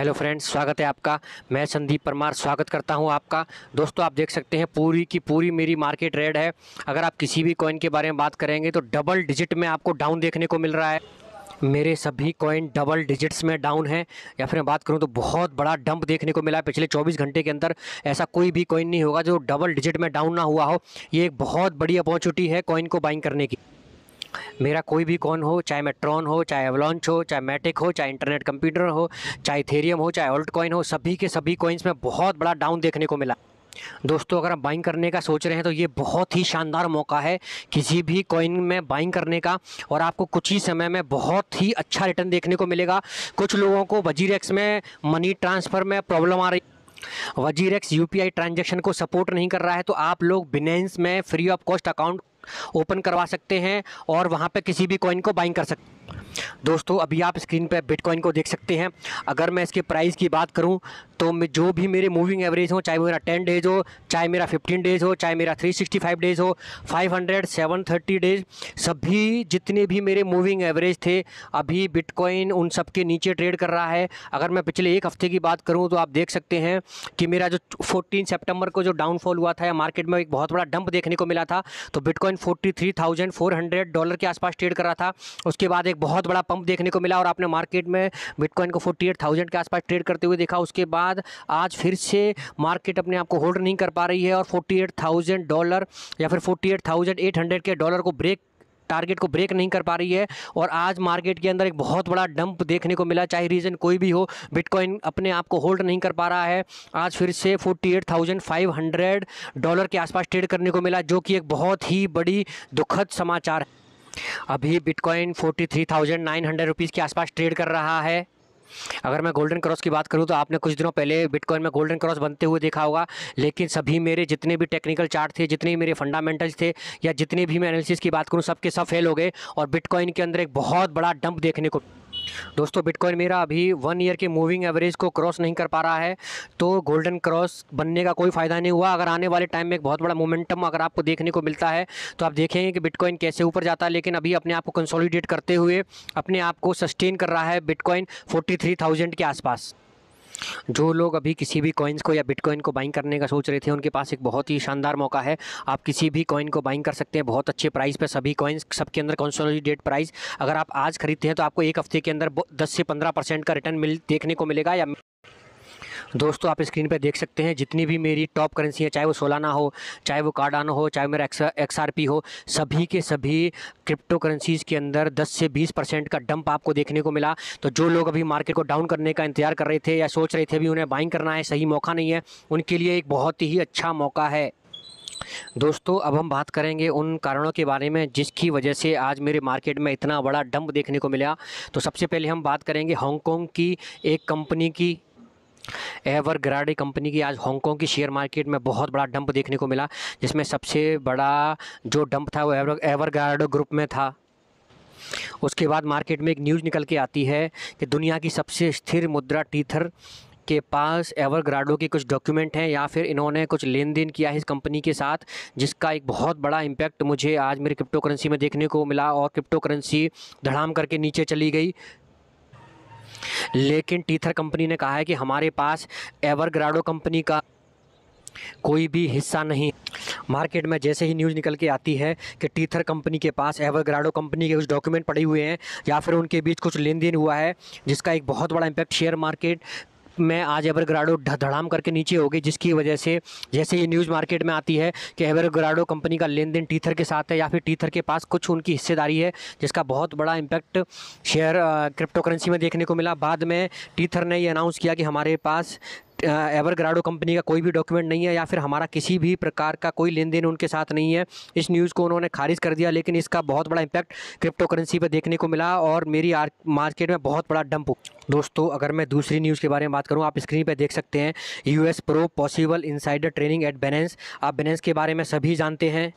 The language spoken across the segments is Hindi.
हेलो फ्रेंड्स स्वागत है आपका मैं संदीप परमार स्वागत करता हूं आपका दोस्तों आप देख सकते हैं पूरी की पूरी मेरी मार्केट रेड है अगर आप किसी भी कॉइन के बारे में बात करेंगे तो डबल डिजिट में आपको डाउन देखने को मिल रहा है मेरे सभी कॉइन डबल डिजिट्स में डाउन है या फिर मैं बात करूं तो बहुत बड़ा डंप देखने को मिला है पिछले 24 घंटे के अंदर ऐसा कोई भी कॉइन नहीं होगा जो डबल डिजिट में डाउन ना हुआ हो ये एक बहुत बड़ी अपॉर्चुनिटी है कॉइन को बाइंग करने की मेरा कोई भी कौन हो चाहे मेट्रॉन हो चाहे एवलॉन्च हो चाहे मैटिक हो चाहे इंटरनेट कंप्यूटर हो चाहे थेरियम हो चाहे ऑल्ट कॉइन हो सभी के सभी कॉइन्स में बहुत बड़ा डाउन देखने को मिला दोस्तों अगर आप बाइंग करने का सोच रहे हैं तो ये बहुत ही शानदार मौका है किसी भी कॉइन में बाइंग करने का और आपको कुछ ही समय में बहुत ही अच्छा रिटर्न देखने को मिलेगा कुछ लोगों को वजीर में मनी ट्रांसफ़र में प्रॉब्लम आ रही वजीरेक्स यूपीआई ट्रांजैक्शन को सपोर्ट नहीं कर रहा है तो आप लोग बिनेंस में free of cost account open करवा सकते हैं और वहाँ पर किसी भी कॉइन को बाइंग कर सकते दोस्तों अभी आप स्क्रीन पर बिटकॉइन को देख सकते हैं अगर मैं इसके प्राइस की बात करूँ तो जो भी मेरे मूविंग एवरेज हो चाहे मेरा टेन डेज हो चाहे मेरा फिफ्टीन डेज हो चाहे मेरा थ्री सिक्सटी फाइव डेज हो five hundred seven thirty days सभी जितने भी मेरे मूविंग एवरेज थे अभी बिटकॉइन उन सब के नीचे ट्रेड कर रहा है अगर मैं पिछले एक हफ्ते की बात करूँ तो आप देख सकते हैं कि मेरा जो फोर्टीन सेप्टेम्बर को जो डाउनफॉल हुआ था या मार्केट में एक बहुत बड़ा डंप देखने को मिला था तो bitcoin forty three thousand four hundred dollar के आसपास ट्रेड कर रहा था उसके बाद एक बहुत बड़ा पंप देखने को मिला और आपने मार्केट में बिटकॉइन को फोर्टी एट थाउजेंड के आसपास ट्रेड करते हुए देखा उसके बाद बाद आज फिर से मार्केट अपने आप को होल्ड नहीं कर पा रही है और 48,000 डॉलर या फिर 48,800 के डॉलर को ब्रेक टारगेट को ब्रेक नहीं कर पा रही है और आज मार्केट के अंदर एक बहुत बड़ा डंप देखने को मिला चाहे रीज़न कोई भी हो बिटकॉइन अपने आप को होल्ड नहीं कर पा रहा है आज फिर से 48,500 डॉलर के आसपास ट्रेड करने को मिला जो कि एक बहुत ही बड़ी दुखद समाचार है अभी बिटकॉइन 43,900 रुपीस के आसपास ट्रेड कर रहा है अगर मैं गोल्डन क्रॉस की बात करूँ तो आपने कुछ दिनों पहले बिटकॉइन में गोल्डन क्रॉस बनते हुए देखा होगा लेकिन सभी मेरे जितने भी टेक्निकल चार्ट थे जितने मेरे फंडामेंटल्स थे या जितने भी मैं एनालिसिस की बात करूँ सबके सब फेल हो गए और बिटकॉइन के अंदर एक बहुत बड़ा डंप देखने को दोस्तों बिटकॉइन मेरा अभी वन ईयर के मूविंग एवरेज को क्रॉस नहीं कर पा रहा है तो गोल्डन क्रॉस बनने का कोई फ़ायदा नहीं हुआ अगर आने वाले टाइम में एक बहुत बड़ा मोमेंटम अगर आपको देखने को मिलता है तो आप देखेंगे कि बिटकॉइन कैसे ऊपर जाता है लेकिन अभी अपने आप को कंसोलिडेट करते हुए अपने आप को सस्टेन कर रहा है बिटकॉइन फोर्टी के आसपास जो लोग अभी किसी भी कॉइन्स को या बिटकॉइन को बाइंग करने का सोच रहे थे उनके पास एक बहुत ही शानदार मौका है आप किसी भी कॉइन को बाइंग कर सकते हैं बहुत अच्छे प्राइस पर सभी कॉइन्स सबके अंदर डेट प्राइस अगर आप आज खरीदते हैं तो आपको एक हफ्ते के अंदर दस से पंद्रह परसेंट का रिटर्न मिल देखने को मिलेगा या दोस्तों आप स्क्रीन पर देख सकते हैं जितनी भी मेरी टॉप करेंसी है चाहे वो सोलाना हो चाहे वो कार्डानो हो चाहे मेरा एक्स आर पी हो सभी के सभी क्रिप्टो करेंसीज़ के अंदर 10 से 20 परसेंट का डंप आपको देखने को मिला तो जो लोग अभी मार्केट को डाउन करने का इंतजार कर रहे थे या सोच रहे थे अभी उन्हें बाइंग करना है सही मौका नहीं है उनके लिए एक बहुत ही अच्छा मौका है दोस्तों अब हम बात करेंगे उन कारणों के बारे में जिसकी वजह से आज मेरे मार्केट में इतना बड़ा डंप देखने को मिला तो सबसे पहले हम बात करेंगे हांगकॉन्ग की एक कंपनी की एवरग्राडे कंपनी की आज हांगकांग की शेयर मार्केट में बहुत बड़ा डंप देखने को मिला जिसमें सबसे बड़ा जो डंप था वो एवर एवरग्राडो ग्रुप में था उसके बाद मार्केट में एक न्यूज़ निकल के आती है कि दुनिया की सबसे स्थिर मुद्रा टीथर के पास एवरग्राडो के कुछ डॉक्यूमेंट हैं या फिर इन्होंने कुछ लेन देन किया है इस कंपनी के साथ जिसका एक बहुत बड़ा इम्पैक्ट मुझे आज मेरी क्रिप्टो करेंसी में देखने को मिला और क्रिप्टो करेंसी धड़ाम करके नीचे चली गई लेकिन टीथर कंपनी ने कहा है कि हमारे पास एवरग्राडो कंपनी का कोई भी हिस्सा नहीं मार्केट में जैसे ही न्यूज़ निकल के आती है कि टीथर कंपनी के पास एवरग्राडो कंपनी के कुछ डॉक्यूमेंट पड़े हुए हैं या फिर उनके बीच कुछ लेन देन हुआ है जिसका एक बहुत बड़ा इम्पैक्ट शेयर मार्केट में आज एवरग्राडो धड़ाम करके नीचे हो गई जिसकी वजह से जैसे ये न्यूज़ मार्केट में आती है कि एवरग्राडो कंपनी का लेन देन टीथर के साथ है या फिर टीथर के पास कुछ उनकी हिस्सेदारी है जिसका बहुत बड़ा इम्पैक्ट शेयर क्रिप्टो करेंसी में देखने को मिला बाद में टीथर ने ये अनाउंस किया कि हमारे पास एवरग्राडो कंपनी का कोई भी डॉक्यूमेंट नहीं है या फिर हमारा किसी भी प्रकार का कोई लेन देन उनके साथ नहीं है इस न्यूज़ को उन्होंने खारिज कर दिया लेकिन इसका बहुत बड़ा इम्पैक्ट क्रिप्टो करेंसी पर देखने को मिला और मेरी मार्केट में बहुत बड़ा डंप दोस्तों अगर मैं दूसरी न्यूज़ के बारे में बात करूँ आप स्क्रीन पर देख सकते हैं US pro possible insider training at Binance आप बेनेंस के बारे में सभी जानते हैं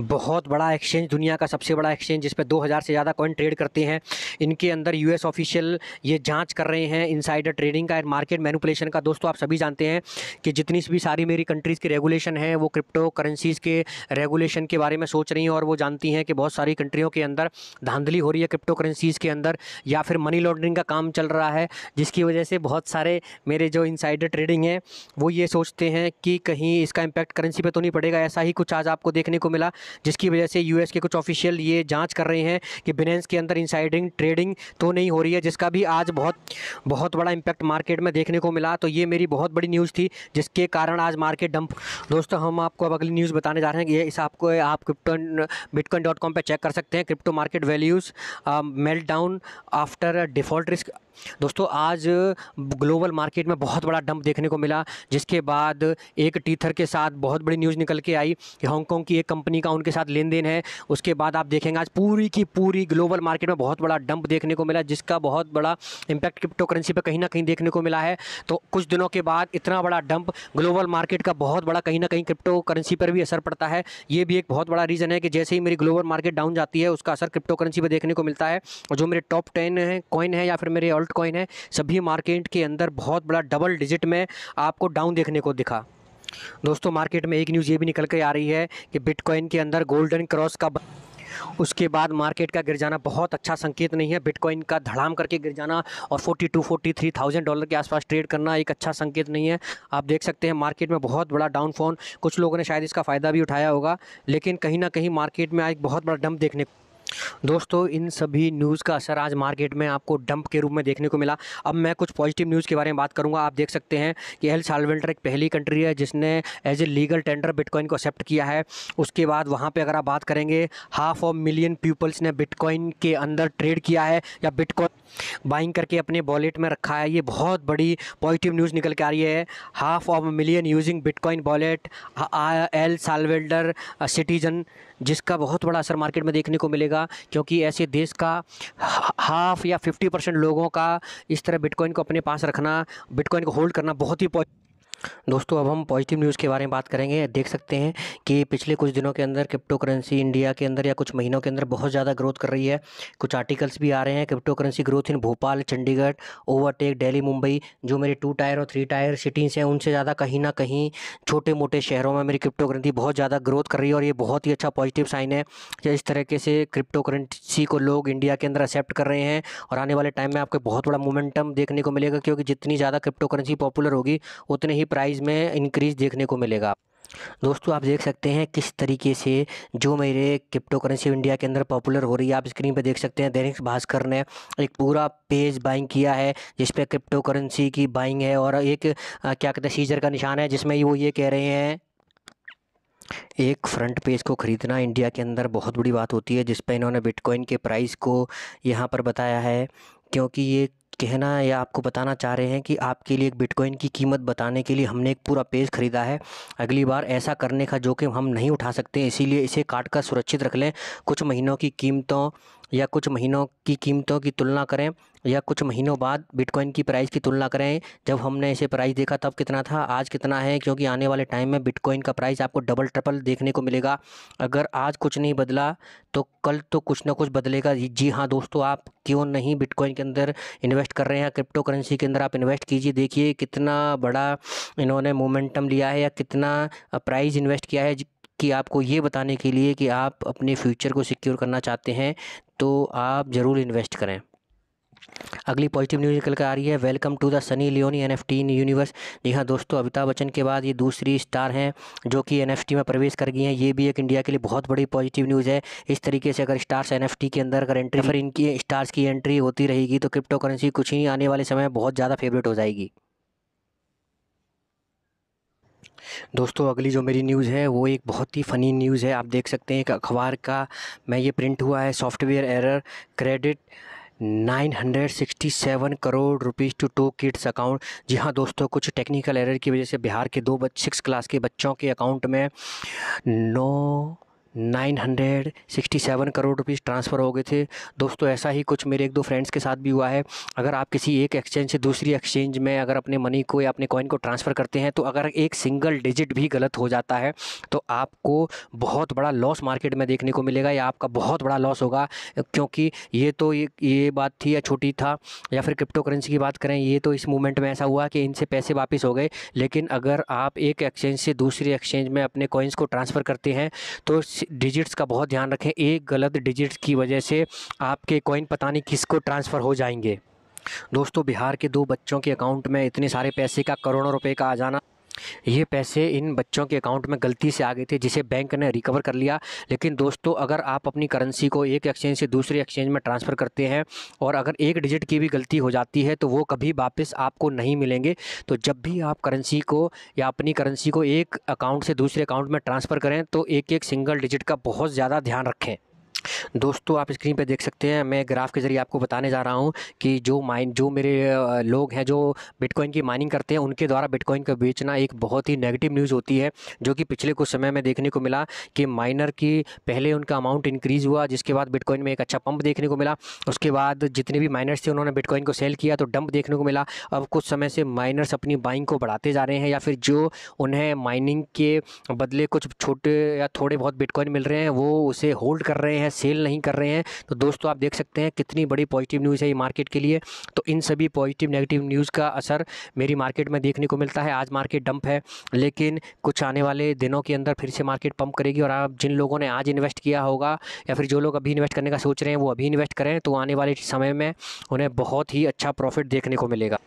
बहुत बड़ा एक्सचेंज दुनिया का सबसे बड़ा एक्सचेंज जिस पर 2000 से ज़्यादा कॉइन ट्रेड करते हैं इनके अंदर यूएस ऑफिशियल ये जांच कर रहे हैं इनसाइडर ट्रेडिंग का मार्केट मैनुपलेशन का दोस्तों आप सभी जानते हैं कि जितनी भी सारी मेरी कंट्रीज़ की रेगुलेशन है वो क्रिप्टो करेंसीज़ के रेगुलेशन के बारे में सोच रही हैं और वो जानती हैं कि बहुत सारी कंट्रियों के अंदर धांधली हो रही है क्रिप्टो करेंसीज़ के अंदर या फिर मनी लॉन्ड्रिंग का काम चल रहा है जिसकी वजह से बहुत सारे मेरे जो इनसाइडर ट्रेडिंग हैं वो ये सोचते हैं कि कहीं इसका इम्पैक्ट करेंसी पर तो नहीं पड़ेगा ऐसा ही कुछ आज आपको देखने को मिला जिसकी वजह से यूएस के कुछ ऑफिशियल ये जांच कर रहे हैं कि बिनेंस के अंदर इंसाइडिंग ट्रेडिंग तो नहीं हो रही है जिसका भी आज बहुत बहुत बड़ा इंपैक्ट मार्केट में देखने को मिला तो ये मेरी बहुत बड़ी न्यूज़ थी जिसके कारण आज मार्केट डंप दोस्तों हम आपको अब अगली न्यूज़ बताने जा रहे हैं ये इस आपको आप crypto bitcoin dot com check कर सकते हैं crypto market values melt down after default risk दोस्तों आज ग्लोबल मार्केट में बहुत बड़ा डंप देखने को मिला जिसके बाद एक टीथर के साथ बहुत बड़ी न्यूज़ निकल के आई कि हांगकॉन्ग की एक कंपनी कंपनी का उनके साथ लेन देन है उसके बाद आप देखेंगे आज पूरी की पूरी ग्लोबल मार्केट में बहुत बड़ा डंप देखने को मिला जिसका बहुत बड़ा इम्पैक्ट क्रिप्टो करेंसी पर कहीं ना कहीं देखने को मिला है तो कुछ दिनों के बाद इतना बड़ा डंप ग्लोबल मार्केट का बहुत बड़ा कहीं ना कहीं क्रिप्टो करेंसी पर भी असर पड़ता है ये भी एक बहुत बड़ा रीज़न है कि जैसे ही मेरी ग्लोबल मार्केट डाउन जाती है उसका असर क्रिप्टो करेंसी पर देखने को मिलता है और जो मेरे टॉप टेन है कॉइन है या फिर मेरे ऑल्ट कॉइन है सभी मार्केट के अंदर बहुत बड़ा डबल डिजिट में आपको डाउन देखने को दिखा दोस्तों मार्केट में एक न्यूज़ ये भी निकल कर आ रही है कि बिटकॉइन के अंदर गोल्डन क्रॉस का उसके बाद मार्केट का गिर जाना बहुत अच्छा संकेत नहीं है बिटकॉइन का धड़ाम करके गिर जाना और 42 43,000 डॉलर के आसपास ट्रेड करना एक अच्छा संकेत नहीं है आप देख सकते हैं मार्केट में बहुत बड़ा डाउनफॉल कुछ लोगों ने शायद इसका फ़ायदा भी उठाया होगा लेकिन कहीं ना कहीं मार्केट में आज बहुत बड़ा डंप देखने को दोस्तों इन सभी न्यूज़ का असर आज मार्केट में आपको डंप के रूप में देखने को मिला अब मैं कुछ पॉजिटिव न्यूज़ के बारे में बात करूंगा आप देख सकते हैं कि एल सालवेंटर एक पहली कंट्री है जिसने as a legal tender bitcoin को एक्सेप्ट किया है उसके बाद वहाँ पर अगर आप बात करेंगे हाफ ऑफ मिलियन पीपल्स ने बिटकॉइन के अंदर ट्रेड किया है या बिटकॉइन बाइंग करके अपने वॉलेट में रखा है ये बहुत बड़ी पॉजिटिव न्यूज़ निकल के आ रही है half of million using bitcoin wallet El Salvador citizen जिसका बहुत बड़ा असर मार्केट में देखने को मिलेगा होगा क्योंकि ऐसे देश का हाफ या फिफ्टी परसेंट लोगों का इस तरह बिटकॉइन को अपने पास रखना बिटकॉइन को होल्ड करना बहुत ही दोस्तों अब हम पॉजिटिव न्यूज़ के बारे में बात करेंगे देख सकते हैं कि पिछले कुछ दिनों के अंदर क्रिप्टो करेंसी इंडिया के अंदर या कुछ महीनों के अंदर बहुत ज़्यादा ग्रोथ कर रही है कुछ आर्टिकल्स भी आ रहे हैं crypto currency growth in Bhopal Chandigarh overtake Delhi Mumbai जो मेरे टू टायर और थ्री टायर सिटीज़ हैं उनसे ज़्यादा कहीं ना कहीं छोटे मोटे शहरों में मेरी क्रिप्टो करेंसी बहुत ज़्यादा ग्रोथ कर रही है और ये बहुत ही अच्छा पॉजिटिव साइन है इस तरीके से क्रिप्टो करेंसी को लोग इंडिया के अंदर एक्सेप्ट कर रहे हैं और आने वाले टाइम में आपको बहुत बड़ा मोमेंटम देखने को मिलेगा क्योंकि जितनी ज़्यादा क्रिप्टो करेंसी पॉपुलर होगी उतने ही प्राइस में इंक्रीज देखने को मिलेगा दोस्तों आप देख सकते हैं किस तरीके से जो मेरे क्रिप्टो करेंसी इंडिया के अंदर पॉपुलर हो रही है आप स्क्रीन पर देख सकते हैं दैनिक भास्कर ने एक पूरा पेज बाइंग किया है जिस पर क्रिप्टो करेंसी की बाइंग है और एक क्या कहते हैं सीजर का निशान है जिसमें वो ये कह रहे हैं एक फ्रंट पेज को ख़रीदना इंडिया के अंदर बहुत बड़ी बात होती है जिस पर इन्होंने बिटकॉइन के प्राइस को यहाँ पर बताया है क्योंकि ये कहना या आपको बताना चाह रहे हैं कि आपके लिए एक बिटकॉइन की कीमत बताने के लिए हमने एक पूरा पेज खरीदा है अगली बार ऐसा करने का जोखिम हम नहीं उठा सकते इसीलिए इसे काट कर सुरक्षित रख लें कुछ महीनों की कीमतों या कुछ महीनों की कीमतों की तुलना करें या कुछ महीनों बाद बिटकॉइन की प्राइस की तुलना करें जब हमने इसे प्राइस देखा तब कितना था आज कितना है क्योंकि आने वाले टाइम में बिटकॉइन का प्राइस आपको डबल ट्रिपल देखने को मिलेगा अगर आज कुछ नहीं बदला तो कल तो कुछ ना कुछ बदलेगा जी हाँ दोस्तों आप क्यों नहीं बिटकॉइन के अंदर इन्वेस्ट कर रहे हैं क्रिप्टो करेंसी के अंदर आप इन्वेस्ट कीजिए देखिए कितना बड़ा इन्होंने मोमेंटम लिया है या कितना प्राइस इन्वेस्ट किया है कि आपको ये बताने के लिए कि आप अपने फ्यूचर को सिक्योर करना चाहते हैं तो आप ज़रूर इन्वेस्ट करें अगली पॉजिटिव न्यूज़ निकल कर आ रही है welcome to the Sunny Leone N F T universe जी हाँ दोस्तों अमिताभ बच्चन के बाद ये दूसरी स्टार हैं जो कि एन एफ टी में प्रवेश कर गई हैं ये भी एक इंडिया के लिए बहुत बड़ी पॉजिटिव न्यूज़ है इस तरीके से अगर स्टार्स एन एफ टी के अंदर अगर एंट्री फिर इनकी स्टार्स की एंट्री होती रहेगी तो क्रिप्टो करेंसी कुछ ही आने वाले समय में बहुत ज़्यादा फेवरेट हो जाएगी दोस्तों अगली जो मेरी न्यूज़ है वो एक बहुत ही फ़नी न्यूज़ है आप देख सकते हैं एक अखबार का मैं ये प्रिंट हुआ है software error credit 967 crore rupees to to kids account जी हाँ दोस्तों कुछ टेक्निकल एरर की वजह से बिहार के दो सिक्स क्लास के बच्चों के अकाउंट में नौ 967 करोड़ रुपीस ट्रांसफ़र हो गए थे दोस्तों ऐसा ही कुछ मेरे एक दो फ्रेंड्स के साथ भी हुआ है अगर आप किसी एक एक्सचेंज से दूसरी एक्सचेंज में अगर अपने मनी को या अपने कॉइन को ट्रांसफ़र करते हैं तो अगर एक सिंगल डिजिट भी गलत हो जाता है तो आपको बहुत बड़ा लॉस मार्केट में देखने को मिलेगा या आपका बहुत बड़ा लॉस होगा क्योंकि ये तो ये ये बात थी या छोटी था या फिर क्रिप्टो करेंसी की बात करें ये तो इस मूवमेंट में ऐसा हुआ कि इनसे पैसे वापस हो गए लेकिन अगर आप एक एक्सचेंज से दूसरी एक्सचेंज में अपने कॉइन्स को ट्रांसफ़र करते हैं तो डिजिट्स का बहुत ध्यान रखें एक गलत डिजिट्स की वजह से आपके कॉइन पता नहीं किसको ट्रांसफ़र हो जाएंगे दोस्तों बिहार के दो बच्चों के अकाउंट में इतने सारे पैसे का करोड़ों रुपए का आ जाना ये पैसे इन बच्चों के अकाउंट में गलती से आ गए थे जिसे बैंक ने रिकवर कर लिया लेकिन दोस्तों अगर आप अपनी करेंसी को एक एक्सचेंज से दूसरे एक्सचेंज में ट्रांसफ़र करते हैं और अगर एक डिजिट की भी गलती हो जाती है तो वो कभी वापस आपको नहीं मिलेंगे तो जब भी आप करेंसी को या अपनी करेंसी को एक अकाउंट से दूसरे अकाउंट में ट्रांसफ़र करें तो एक एक सिंगल डिजिट का बहुत ज़्यादा ध्यान रखें दोस्तों आप स्क्रीन पर देख सकते हैं मैं ग्राफ के ज़रिए आपको बताने जा रहा हूँ कि जो माइन जो मेरे लोग हैं जो बिटकॉइन की माइनिंग करते हैं उनके द्वारा बिटकॉइन का बेचना एक बहुत ही नेगेटिव न्यूज़ होती है जो कि पिछले कुछ समय में देखने को मिला कि माइनर की पहले उनका अमाउंट इंक्रीज़ हुआ जिसके बाद बिटकॉइन में एक अच्छा पंप देखने को मिला उसके बाद जितने भी माइनर्स थे उन्होंने बिटकॉइन को सेल किया तो डंप देखने को मिला अब कुछ समय से माइनर्स अपनी बाइंग को बढ़ाते जा रहे हैं या फिर जो उन्हें माइनिंग के बदले कुछ छोटे या थोड़े बहुत बिटकॉइन मिल रहे हैं वो उसे होल्ड कर रहे हैं सेल नहीं कर रहे हैं तो दोस्तों आप देख सकते हैं कितनी बड़ी पॉजिटिव न्यूज़ है ये मार्केट के लिए तो इन सभी पॉजिटिव नेगेटिव न्यूज़ का असर मेरी मार्केट में देखने को मिलता है आज मार्केट डंप है लेकिन कुछ आने वाले दिनों के अंदर फिर से मार्केट पंप करेगी और आप जिन लोगों ने आज इन्वेस्ट किया होगा या फिर जो लोग अभी इन्वेस्ट करने का सोच रहे हैं वो अभी इन्वेस्ट करें तो आने वाले समय में उन्हें बहुत ही अच्छा प्रॉफिट देखने को मिलेगा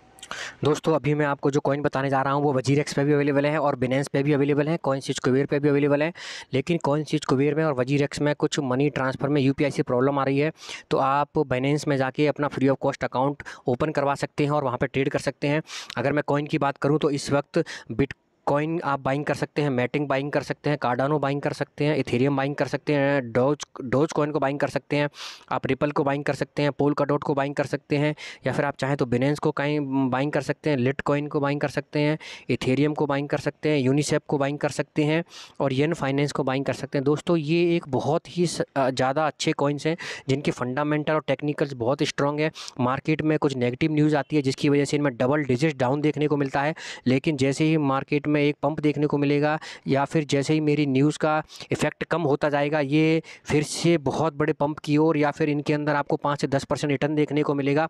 दोस्तों अभी मैं आपको जो कॉइन बताने जा रहा हूँ वो वजीर एक्स पे भी अवेलेबल है और बिनेंस पे भी अवेलेबल है कॉइन सीज कुबेर पे भी अवेलेबल है लेकिन कॉइन सीज कुबेर में और वजीर एक्स में कुछ मनी ट्रांसफ़र में यूपीआई से प्रॉब्लम आ रही है तो आप बाइनेंस में जाके अपना free of cost account open करवा सकते हैं और वहाँ पर ट्रेड कर सकते हैं अगर मैं कॉइन की बात करूँ तो इस वक्त बिट कॉइन आप बाइंग कर सकते हैं मैटिंग बाइंग कर सकते हैं कार्डानो बाइंग कर सकते हैं इथेरियम बाइंग कर सकते हैं डोज डोज कॉइन को बाइंग कर सकते हैं आप रिपल को बाइंग कर सकते हैं पोल कडोट को बाइंग कर सकते हैं या फिर आप चाहें तो बिनेंस को कहीं बाइंग कर सकते हैं लिट कॉइन को बाइंग कर सकते हैं इथेरियम को बाइंग कर सकते हैं यूनिसेप को बाइंग कर सकते हैं और येन फाइनेंस को बाइंग कर सकते हैं दोस्तों ये एक बहुत ही ज़्यादा अच्छे कॉइन्स हैं जिनके फंडामेंटल और टेक्निकल्स बहुत स्ट्रॉन्ग है मार्केट में कुछ नेगेटिव न्यूज़ आती है जिसकी वजह से इनमें डबल डिजिट डाउन देखने को मिलता है लेकिन जैसे ही मार्केट में हमें एक पंप देखने को मिलेगा या फिर जैसे ही मेरी न्यूज़ का इफेक्ट कम होता जाएगा ये फिर से बहुत बड़े पंप की ओर या फिर इनके अंदर आपको पाँच से दस परसेंट रिटर्न देखने को मिलेगा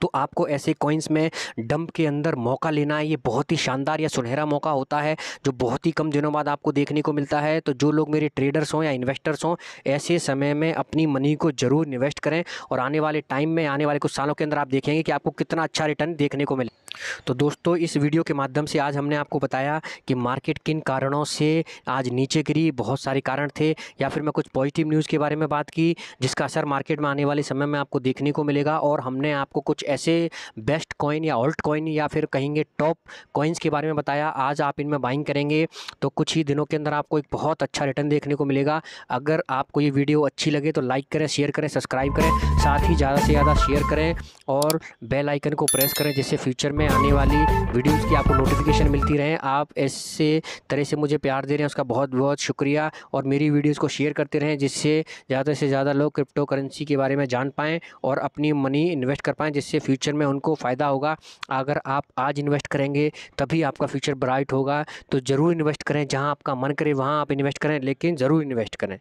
तो आपको ऐसे कॉइन्स में डंप के अंदर मौका लेना है ये बहुत ही शानदार या सुनहरा मौका होता है जो बहुत ही कम दिनों बाद आपको देखने को मिलता है तो जो लोग मेरे ट्रेडर्स हों या इन्वेस्टर्स हों ऐसे समय में अपनी मनी को ज़रूर इन्वेस्ट करें और आने वाले टाइम में आने वाले कुछ सालों के अंदर आप देखेंगे कि आपको कितना अच्छा रिटर्न देखने को मिले तो दोस्तों इस वीडियो के माध्यम से आज हमने आपको बताया कि मार्केट किन कारणों से आज नीचे गिरी बहुत सारे कारण थे या फिर मैं कुछ पॉजिटिव न्यूज़ के बारे में बात की जिसका असर मार्केट में आने वाले समय में आपको देखने को मिलेगा और हमने आपको कुछ ऐसे बेस्ट कॉइन या ऑल्ट कॉइन या फिर कहेंगे टॉप कॉइन्स के बारे में बताया आज आप इनमें बाइंग करेंगे तो कुछ ही दिनों के अंदर आपको एक बहुत अच्छा रिटर्न देखने को मिलेगा अगर आपको ये वीडियो अच्छी लगे तो लाइक करें शेयर करें सब्सक्राइब करें साथ ही ज़्यादा से ज़्यादा शेयर करें और बेल आइकन को प्रेस करें जिससे फ्यूचर में आने वाली वीडियोस की आपको नोटिफिकेशन मिलती रहे आप ऐसे तरह से मुझे प्यार दे रहे हैं उसका बहुत बहुत शुक्रिया और मेरी वीडियोज़ को शेयर करते रहें जिससे ज़्यादा से ज़्यादा लोग क्रिप्टो करेंसी के बारे में जान पाएँ और अपनी मनी इन्वेस्ट कर पाएँ जिससे फ्यूचर में उनको फ़ायदा होगा अगर आप आज इन्वेस्ट करेंगे तभी आपका फ्यूचर ब्राइट होगा तो ज़रूर इन्वेस्ट करें जहाँ आपका मन करे वहाँ आप इन्वेस्ट करें लेकिन ज़रूर इन्वेस्ट करें